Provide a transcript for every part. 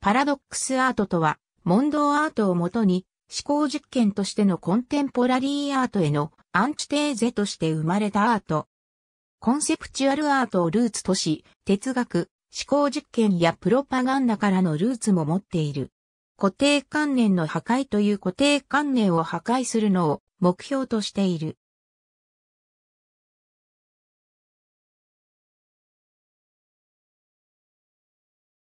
パラドックスアートとは、問答アートをもとに、思考実験としてのコンテンポラリーアートへのアンチテーゼとして生まれたアート。コンセプチュアルアートをルーツとし、哲学、思考実験やプロパガンダからのルーツも持っている。固定観念の破壊という固定観念を破壊するのを目標としている。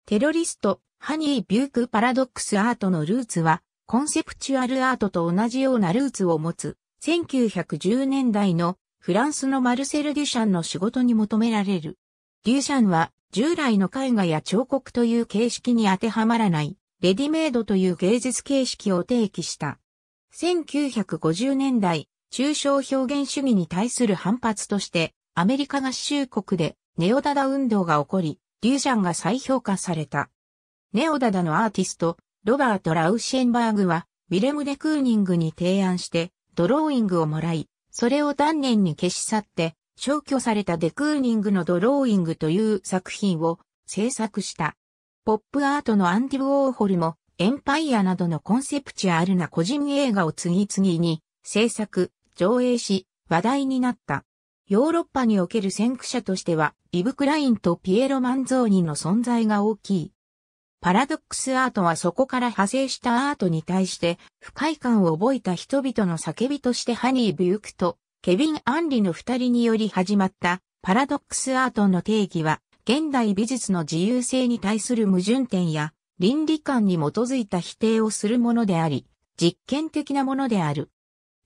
テロリスト、ハニー・ビューク・パラドックス・アートのルーツは、コンセプチュアルアートと同じようなルーツを持つ、1910年代のフランスのマルセル・デュシャンの仕事に求められる。デュシャンは、従来の絵画や彫刻という形式に当てはまらない、レディメイドという芸術形式を提起した。1950年代、抽象表現主義に対する反発として、アメリカ合衆国でネオダダ運動が起こり、デューシャンが再評価された。ネオダダのアーティスト、ロバート・ラウシェンバーグは、ウィレム・デ・クーニングに提案して、ドローイングをもらい、それを丹念に消し去って、消去されたデ・クーニングのドローイングという作品を制作した。ポップアートのアンディ・ウォーホルも、エンパイアなどのコンセプチュアルな個人映画を次々に制作、上映し、話題になった。ヨーロッパにおける先駆者としては、イブ・クラインとピエロ・マンゾーニの存在が大きい。パラドックスアートはそこから派生したアートに対して不快感を覚えた人々の叫びとしてハニー・ビュークとケビン・アンリの二人により始まったパラドックスアートの定義は現代美術の自由性に対する矛盾点や倫理観に基づいた否定をするものであり実験的なものである。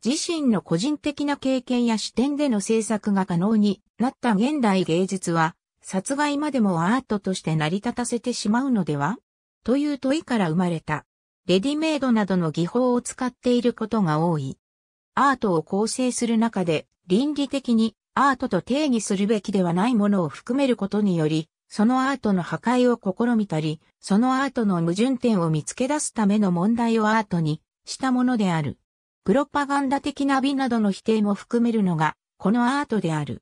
自身の個人的な経験や視点での制作が可能になった現代芸術は殺害までもアートとして成り立たせてしまうのではという問いから生まれた。レディメイドなどの技法を使っていることが多い。アートを構成する中で倫理的にアートと定義するべきではないものを含めることにより、そのアートの破壊を試みたり、そのアートの矛盾点を見つけ出すための問題をアートにしたものである。プロパガンダ的な美などの否定も含めるのが、このアートである。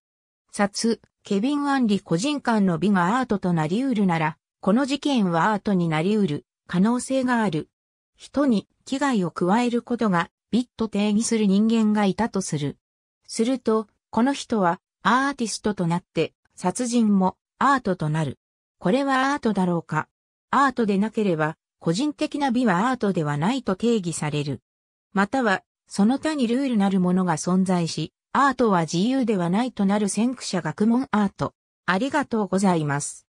殺、ケビン・アンリ個人間の美がアートとなり得るなら、この事件はアートになり得る可能性がある。人に危害を加えることが美と定義する人間がいたとする。すると、この人はアーティストとなって殺人もアートとなる。これはアートだろうか。アートでなければ個人的な美はアートではないと定義される。または、その他にルールなるものが存在し、アートは自由ではないとなる先駆者学問アート。ありがとうございます。